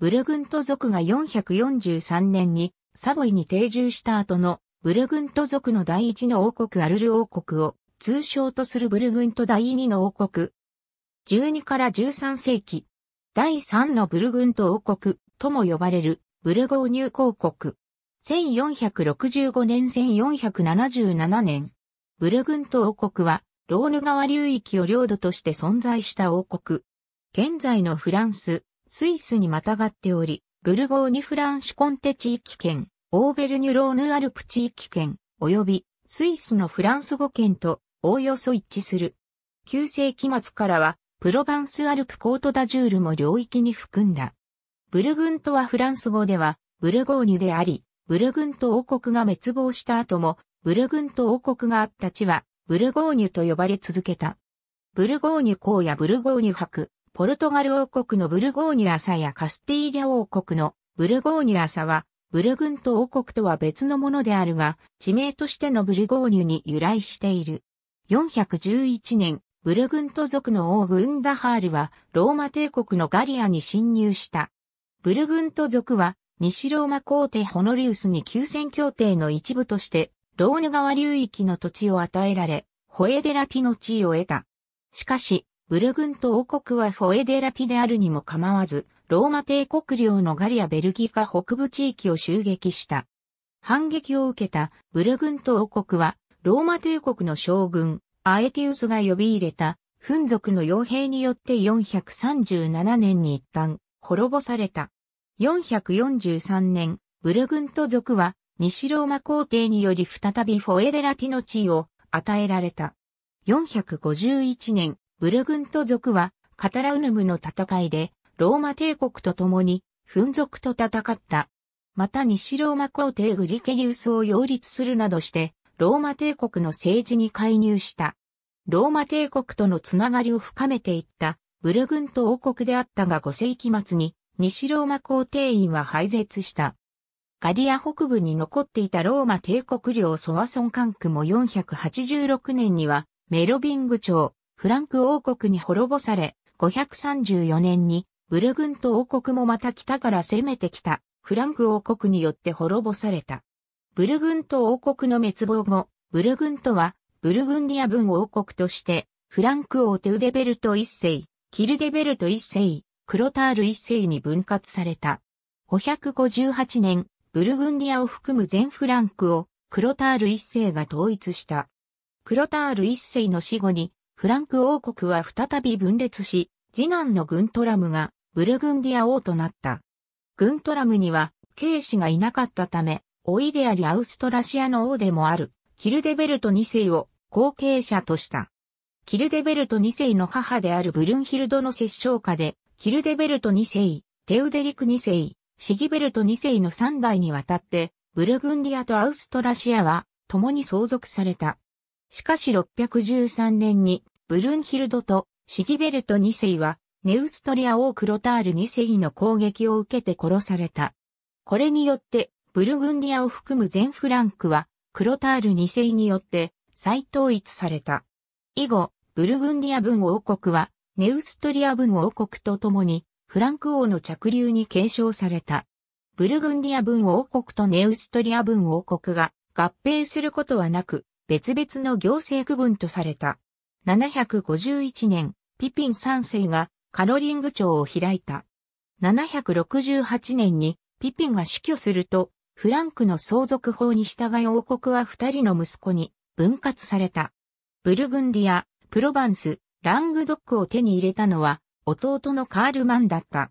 ブルグント族が443年にサボイに定住した後のブルグント族の第一の王国アルル王国を通称とするブルグント第二の王国。12から13世紀、第3のブルグント王国とも呼ばれるブルゴーニュ公国。1465年1477年、ブルグント王国はローヌ川流域を領土として存在した王国。現在のフランス、スイスにまたがっており、ブルゴーニュ・フランシュコンテ地域圏、オーベルニュ・ローヌ・アルプ地域圏、及びスイスのフランス語圏とおおよそ一致する。9世紀末からは、プロバンス・アルプ・コート・ダジュールも領域に含んだ。ブルグントはフランス語では、ブルゴーニュであり、ブルグント王国が滅亡した後も、ブルグント王国があった地は、ブルゴーニュと呼ばれ続けた。ブルゴーニュ公やブルゴーニュ博、ポルトガル王国のブルゴーニュ朝やカスティーリャ王国のブルゴーニュ朝は、ブルグント王国とは別のものであるが、地名としてのブルゴーニュに由来している。411年、ブルグント族の王グンダハールは、ローマ帝国のガリアに侵入した。ブルグント族は、西ローマ皇帝ホノリウスに休戦協定の一部として、ローヌ川流域の土地を与えられ、ホエデラティの地位を得た。しかし、ブルグント王国はフォエデラティであるにも構わず、ローマ帝国領のガリア・ベルギカ北部地域を襲撃した。反撃を受けたブルグント王国は、ローマ帝国の将軍、アエティウスが呼び入れた、フン族の傭兵によって437年に一旦、滅ぼされた。443年、ブルグント族は、西ローマ皇帝により再びフォエデラティの地位を与えられた。451年、ブルグント族はカタラウヌムの戦いでローマ帝国と共にフン族と戦った。また西ローマ皇帝グリケリウスを擁立するなどしてローマ帝国の政治に介入した。ローマ帝国とのつながりを深めていったブルグント王国であったが5世紀末に西ローマ皇帝院は廃絶した。ガリア北部に残っていたローマ帝国領ソワソン管区も486年にはメロビング朝、フランク王国に滅ぼされ、534年にブルグント王国もまた北から攻めてきたフランク王国によって滅ぼされた。ブルグント王国の滅亡後、ブルグントはブルグンディア文王国としてフランク王テウデベルト一世、キルデベルト一世、クロタール一世に分割された。558年、ブルグンディアを含む全フランクをクロタール一世が統一した。クロタール一世の死後にフランク王国は再び分裂し、次男のグントラムがブルグンディア王となった。グントラムには、ケイ氏がいなかったため、おいでありアウストラシアの王でもある、キルデベルト2世を後継者とした。キルデベルト2世の母であるブルンヒルドの摂政下で、キルデベルト2世、テウデリク2世、シギベルト2世の3代にわたって、ブルグンディアとアウストラシアは共に相続された。しかし613年にブルンヒルドとシギベルト2世はネウストリア王クロタール2世の攻撃を受けて殺された。これによってブルグンディアを含む全フランクはクロタール2世によって再統一された。以後、ブルグンディア文王国はネウストリア文王国と共にフランク王の着流に継承された。ブルグンディア文王国とネウストリア文王国が合併することはなく、別々の行政区分とされた。751年、ピピン3世がカロリング町を開いた。768年にピピンが死去すると、フランクの相続法に従い王国は二人の息子に分割された。ブルグンディア、プロバンス、ラングドックを手に入れたのは弟のカールマンだった。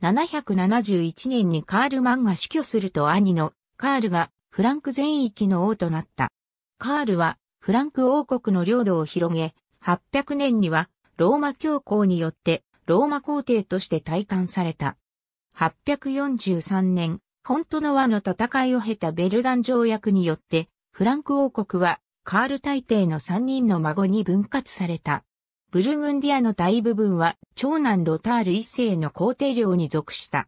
771年にカールマンが死去すると兄のカールがフランク全域の王となった。カールはフランク王国の領土を広げ、800年にはローマ教皇によってローマ皇帝として体感された。843年、フントノアの戦いを経たベルダン条約によって、フランク王国はカール大帝の3人の孫に分割された。ブルグンディアの大部分は長男ロタール一世の皇帝領に属した。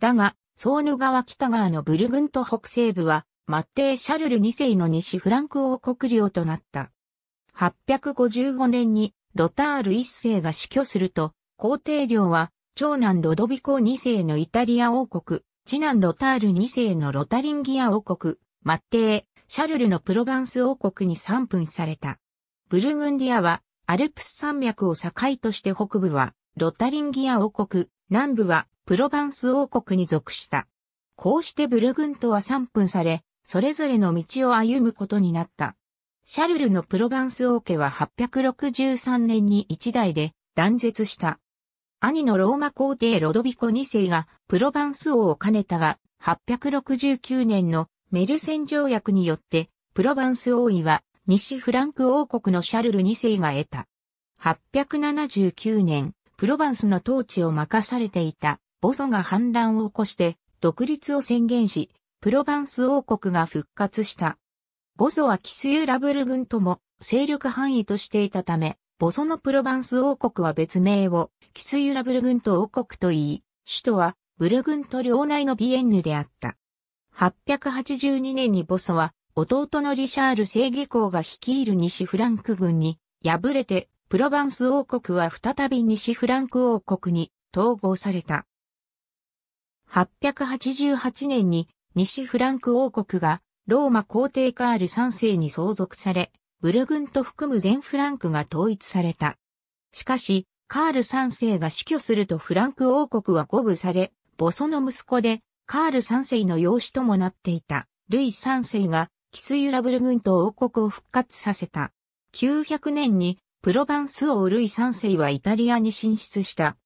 だが、ソーヌ川北側のブルグンと北西部はマッテー・シャルル2世の西フランク王国領となった。855年にロタール1世が死去すると、皇帝領は長男ロドビコ2世のイタリア王国、次男ロタール2世のロタリンギア王国、マッテー、シャルルのプロヴァンス王国に散分された。ブルグンディアはアルプス山脈を境として北部はロタリンギア王国、南部はプロヴァンス王国に属した。こうしてブルグントは散分され、それぞれの道を歩むことになった。シャルルのプロヴァンス王家は863年に一代で断絶した。兄のローマ皇帝ロドビコ2世がプロヴァンス王を兼ねたが、869年のメルセン条約によって、プロヴァンス王位は西フランク王国のシャルル2世が得た。879年、プロヴァンスの統治を任されていたボソが反乱を起こして独立を宣言し、プロヴァンス王国が復活した。ボソはキスユラブル軍とも勢力範囲としていたため、ボソのプロヴァンス王国は別名をキスユラブル軍と王国と言い、首都はブル軍と領内のビエンヌであった。882年にボソは弟のリシャール正義公が率いる西フランク軍に敗れてプロヴァンス王国は再び西フランク王国に統合された。888年に西フランク王国がローマ皇帝カール3世に相続され、ブルグンと含む全フランクが統一された。しかし、カール3世が死去するとフランク王国は五分され、ボソの息子で、カール3世の養子ともなっていた、ルイ3世が、キスユラブル軍と王国を復活させた。900年に、プロヴァンス王ルイ3世はイタリアに進出した。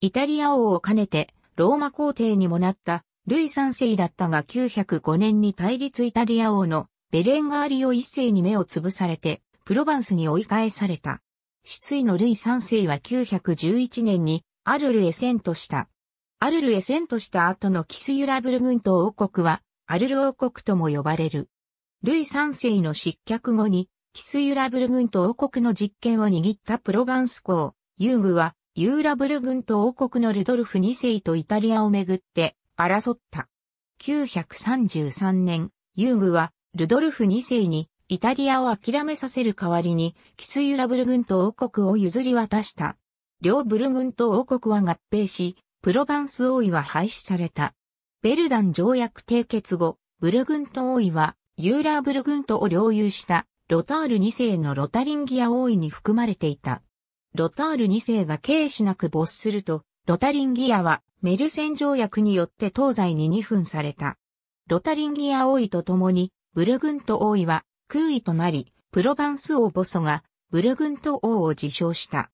イタリア王を兼ねて、ローマ皇帝にもなった、ルイ3世だったが905年に対立イタリア王のベレンガーリオ一世に目を潰されて、プロヴァンスに追い返された。失意のルイ3世は911年にアルルへ遷都した。アルルへ遷都した後のキスユラブル軍と王国は、アルル王国とも呼ばれる。ルイ3世の失脚後に、キスユラブル軍と王国の実権を握ったプロヴァンス公、ユーグは、ユーラブル軍と王国のルドルフ2世とイタリアをめぐって、争った。933年、遊具は、ルドルフ2世に、イタリアを諦めさせる代わりに、キスユラブル軍と王国を譲り渡した。両ブル軍と王国は合併し、プロバンス王位は廃止された。ベルダン条約締結後、ブル軍と王位は、ユーラーブル軍とを領有した、ロタール2世のロタリンギア王位に含まれていた。ロタール2世が軽視なく没すると、ロタリンギアはメルセン条約によって東西に2分された。ロタリンギア王位と共に、ブルグント王位は空位となり、プロバンス王ボソがブルグント王を自称した。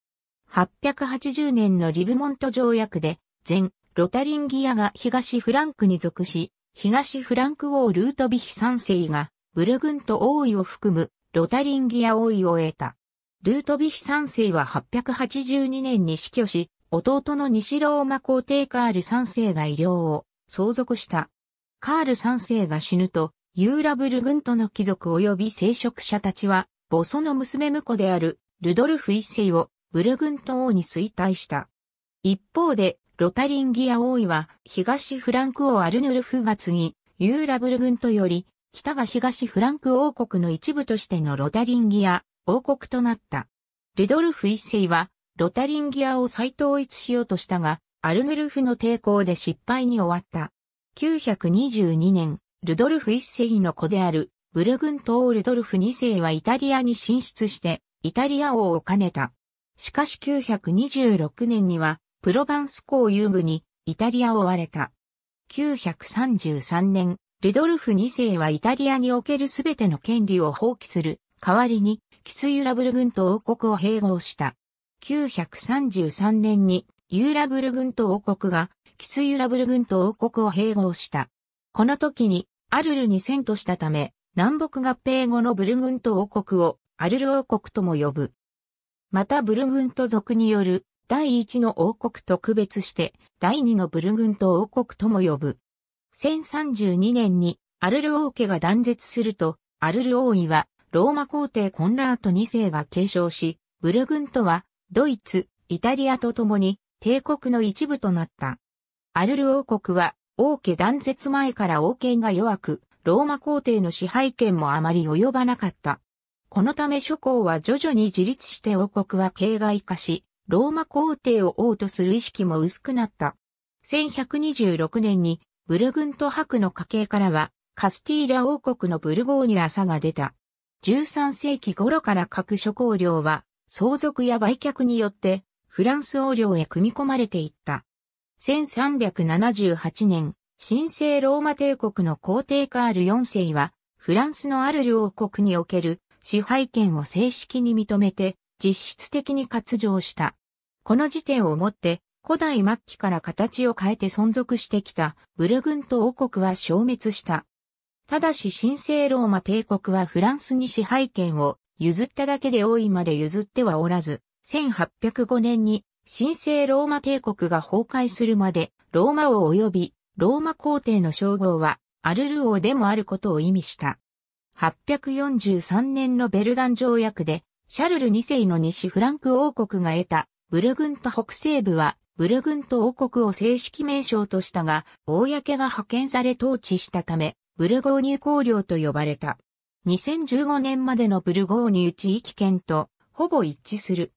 880年のリブモント条約で、前、ロタリンギアが東フランクに属し、東フランク王ルートビヒ三世が、ブルグント王位を含む、ロタリンギア王位を得た。ルートビヒ三世は882年に死去し、弟の西ローマ皇帝カール3世が医療を相続した。カール3世が死ぬと、ユーラブル軍との貴族及び聖職者たちは、母祖の娘婿であるルドルフ一世をブル軍と王に衰退した。一方で、ロタリンギア王位は東フランク王アルヌルフが次、ユーラブル軍とより、北が東フランク王国の一部としてのロタリンギア王国となった。ルドルフ一世はロタリンギアを再統一しようとしたが、アルヌルフの抵抗で失敗に終わった。922年、ルドルフ一世の子である、ブルグントルドルフ二世はイタリアに進出して、イタリア王を兼ねた。しかし926年には、プロバンス公遊具に、イタリアを追われた。933年、ルドルフ二世はイタリアにおけるすべての権利を放棄する代わりに、キスユラブル軍と王国を併合した。1933年にユーラブル軍と王国がキスユーラブル軍と王国を併合した。この時にアルルに遷都したため、南北合併後のブル軍と王国をアルル王国とも呼ぶ。またブル軍と族による第一の王国と区別して第二のブル軍と王国とも呼ぶ。1032年にアルル王家が断絶すると、アルル王位はローマ皇帝コンラート2世が継承し、ブル軍とはドイツ、イタリアと共に帝国の一部となった。アルル王国は王家断絶前から王権が弱く、ローマ皇帝の支配権もあまり及ばなかった。このため諸侯は徐々に自立して王国は形骸化し、ローマ皇帝を王とする意識も薄くなった。1126年にブルグント伯の家系からはカスティーラ王国のブルゴーニュ朝が出た。13世紀頃から各諸侯領は相続や売却によってフランス王領へ組み込まれていった。1378年、神聖ローマ帝国の皇帝カール4世は、フランスのアルル王国における支配権を正式に認めて、実質的に割譲した。この時点をもって、古代末期から形を変えて存続してきたブルグント王国は消滅した。ただし神聖ローマ帝国はフランスに支配権を譲っただけで多いまで譲ってはおらず、1805年に神聖ローマ帝国が崩壊するまで、ローマ王及びローマ皇帝の称号はアルル王でもあることを意味した。843年のベルダン条約で、シャルル2世の西フランク王国が得たブルグント北西部はブルグント王国を正式名称としたが、公が派遣され統治したため、ブルゴーュ港領と呼ばれた。2015年までのブルゴーニュ地域圏とほぼ一致する。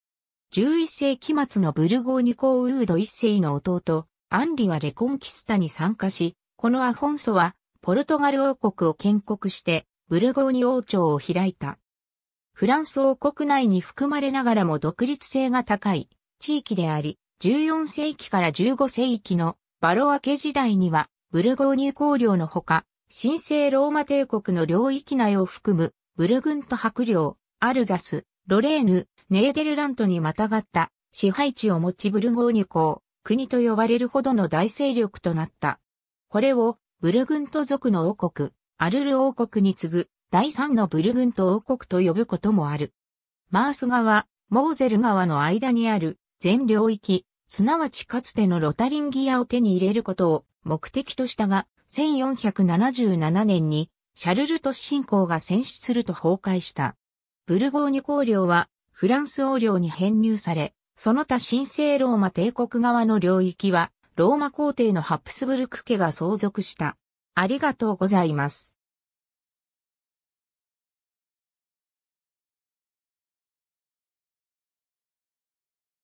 11世紀末のブルゴーニュ公ウード1世の弟、アンリはレコンキスタに参加し、このアフォンソはポルトガル王国を建国してブルゴーニュ王朝を開いた。フランス王国内に含まれながらも独立性が高い地域であり、14世紀から15世紀のバロア家時代にはブルゴーニュ公領のほか、神聖ローマ帝国の領域内を含む、ブルグント白領、アルザス、ロレーヌ、ネーデルラントにまたがった支配地を持ちブルゴーニュ公、国と呼ばれるほどの大勢力となった。これをブルグント族の王国、アルル王国に次ぐ第三のブルグント王国と呼ぶこともある。マース川、モーゼル川の間にある全領域、すなわちかつてのロタリンギアを手に入れることを目的としたが、1477年にシャルルトス信仰が戦死すると崩壊した。ブルゴーニュ公領はフランス王領に編入され、その他神聖ローマ帝国側の領域はローマ皇帝のハプスブルク家が相続した。ありがとうございます。